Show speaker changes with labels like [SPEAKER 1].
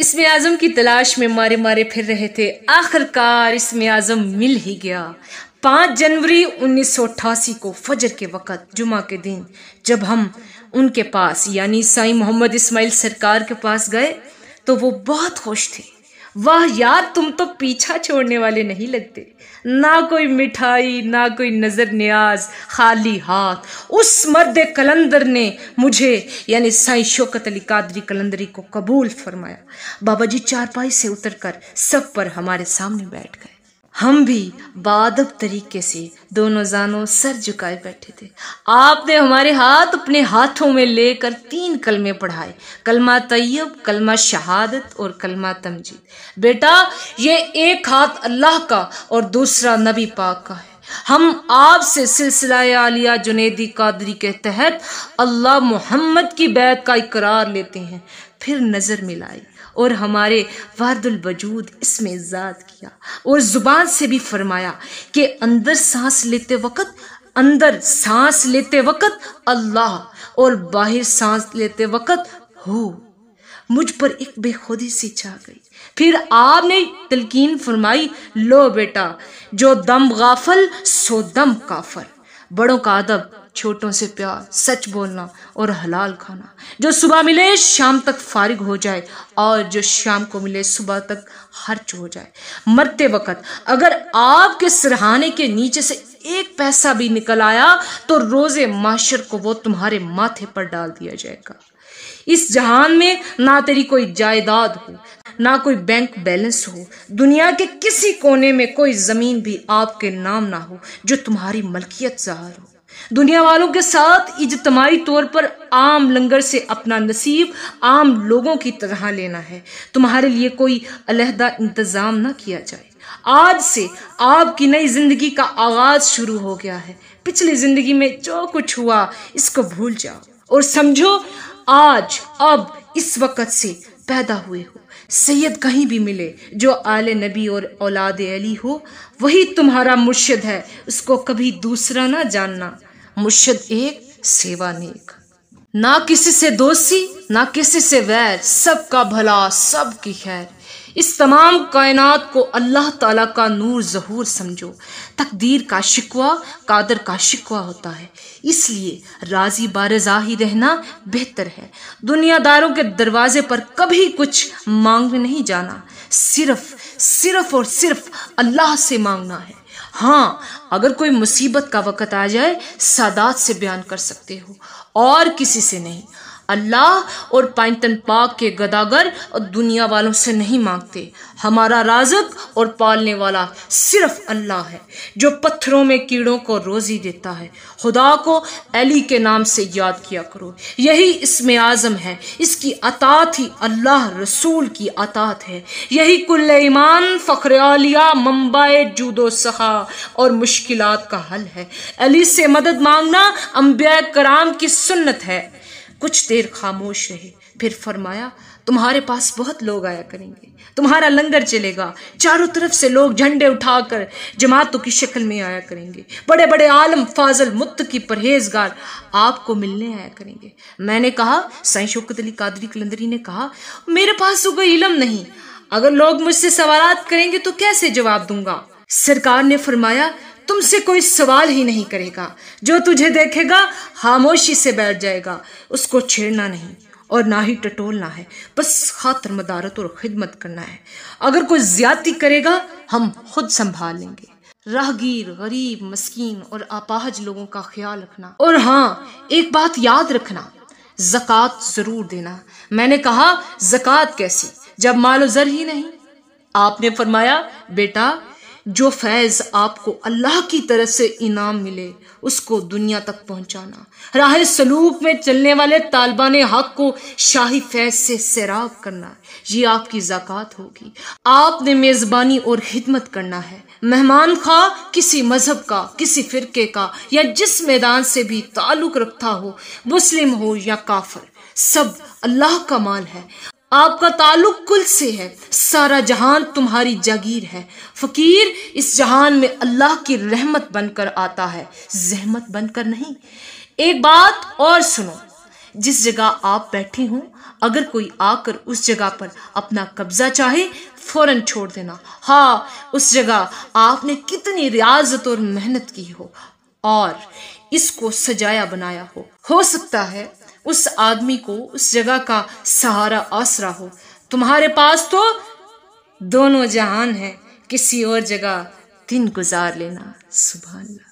[SPEAKER 1] इसमें आजम की तलाश में मारे मारे फिर रहे थे आखिरकार इसमें आजम मिल ही गया पाँच जनवरी उन्नीस सौ अट्ठासी को फजर के वक़्त जुमा के दिन जब हम उनके पास यानी साईं मोहम्मद इस्माइल सरकार के पास गए तो वो बहुत खुश थे वाह यार तुम तो पीछा छोड़ने वाले नहीं लगते ना कोई मिठाई ना कोई नज़र न्याज खाली हाथ उस मर्द कलंदर ने मुझे यानी साई शौकत अली कादरी कलंदरी को कबूल फरमाया बाबा जी चारपाई से उतरकर सब पर हमारे सामने बैठ गए हम भी बादब तरीके से दोनों जानों सर झुकाए बैठे थे आपने हमारे हाथ अपने हाथों में लेकर तीन कलमे पढ़ाए कलमा तैयब कलमा शहादत और कलमा तमजीद बेटा ये एक हाथ अल्लाह का और दूसरा नबी पाक का है हम आपसे सिलसिला आलिया जुनेदी कादरी के तहत अल्लाह मोहम्मद की बैत का इकरार लेते हैं फिर नज़र मिलाई और हमारे वारदुल वजूद इसमें जाद किया और ज़ुबान से भी फरमाया कि अंदर सांस लेते वक्त अंदर सांस लेते वक्त अल्लाह और बाहर सांस लेते वक्त हो मुझ पर एक बेखुदी सी छा गई फिर आपने तलकीन फरमाई लो बेटा जो दम गाफल सो दम काफर बड़ों का अदब छोटों से प्यार सच बोलना और हलाल खाना जो सुबह मिले शाम तक फारिग हो जाए और जो शाम को मिले सुबह तक खर्च हो जाए मरते वक्त अगर आपके सिरहाने के नीचे से एक पैसा भी निकल आया तो रोज़े माशर को वो तुम्हारे माथे पर डाल दिया जाएगा इस जहान में ना तेरी कोई जायदाद हो ना कोई बैंक बैलेंस हो दुनिया के किसी कोने में कोई ज़मीन भी आपके नाम ना हो जो तुम्हारी मलकियत जहर हो दुनिया वालों के साथ इजतमाही तौर पर आम लंगर से अपना नसीब आम लोगों की तरह लेना है तुम्हारे लिए कोई अलहदा इंतज़ाम ना किया जाए आज से आपकी नई ज़िंदगी का आगाज़ शुरू हो गया है पिछली ज़िंदगी में जो कुछ हुआ इसको भूल जाओ और समझो आज अब इस वक्त से पैदा हुए हो सैयद कहीं भी मिले जो आले नबी और औलाद अली हो वही तुम्हारा मुर्शद है उसको कभी दूसरा ना जानना मुर्शद एक सेवा नेक ना किसी से दोषी ना किसी से वैर सबका भला सबकी खैर इस तमाम कायनात को अल्लाह ताला का नूर जहूर समझो तकदीर का शिकवा कादर का शिकवा होता है इसलिए राजी बारजा ही रहना बेहतर है दुनियादारों के दरवाजे पर कभी कुछ मांगने नहीं जाना सिर्फ सिर्फ और सिर्फ अल्लाह से मांगना है हाँ अगर कोई मुसीबत का वक़्त आ जाए सादात से बयान कर सकते हो और किसी से नहीं अल्लाह और पाइंतन पाक के गदागर और दुनिया वालों से नहीं मांगते हमारा राजक और पालने वाला सिर्फ अल्लाह है जो पत्थरों में कीड़ों को रोज़ी देता है खुदा को अली के नाम से याद किया करो यही इसमें आज़म है इसकी अतात ही अल्लाह रसूल की अतात है यही कुल ईमान फ़ख्र आलिया मुंबई जूदो सहा और मुश्किल का हल है अली से मदद मांगना अम्ब्या कराम की सुन्नत है कुछ देर खामोश रहे फिर फरमाया तुम्हारे पास बहुत लोग आया करेंगे तुम्हारा लंगर चलेगा चारों तरफ से लोग झंडे उठाकर जमातों की शक्ल में आया करेंगे बड़े बड़े आलम फाजल मुत्त की परहेजगार आपको मिलने आया करेंगे मैंने कहा साई शौकत अली कादरी कलंदरी ने कहा मेरे पास तो कोई इलम नहीं अगर लोग मुझसे सवाल करेंगे तो कैसे जवाब दूंगा सरकार ने फरमाया तुमसे कोई सवाल ही नहीं करेगा जो तुझे देखेगा खामोशी से बैठ जाएगा उसको छेड़ना नहीं और ना ही टटोलना है बस खातर मदारत और खिदमत करना है अगर कोई ज्यादा करेगा हम खुद संभाल लेंगे राहगीर गरीब मस्कीन और अपाहज लोगों का ख्याल रखना और हाँ एक बात याद रखना जक़ात ज़रूर देना मैंने कहा जक़ात कैसी जब मालो ज़र ही नहीं आपने फरमाया बेटा जो फैज़ आपको अल्लाह की तरफ से इनाम मिले उसको दुनिया तक पहुंचाना राह सलूक में चलने वाले तालबान हक को शाही फैज़ से सैराब करना ये आपकी ज़क़़त होगी आपने मेज़बानी और खिदमत करना है मेहमान खा किसी मज़हब का किसी फ़िरके का या जिस मैदान से भी ताल्लुक़ रखता हो मुस्लिम हो या काफर सब अल्लाह का माल है आपका ताल्लुक कुल से है सारा जहान तुम्हारी जागीर है फ़कीर इस जहान में अल्लाह की रहमत बनकर आता है जहमत बनकर नहीं एक बात और सुनो जिस जगह आप बैठे हो अगर कोई आकर उस जगह पर अपना कब्जा चाहे फौरन छोड़ देना हाँ उस जगह आपने कितनी रियाजत और मेहनत की हो और इसको सजाया बनाया हो हो सकता है उस आदमी को उस जगह का सहारा आसरा हो तुम्हारे पास तो दोनों जहान है किसी और जगह दिन गुजार लेना सुबह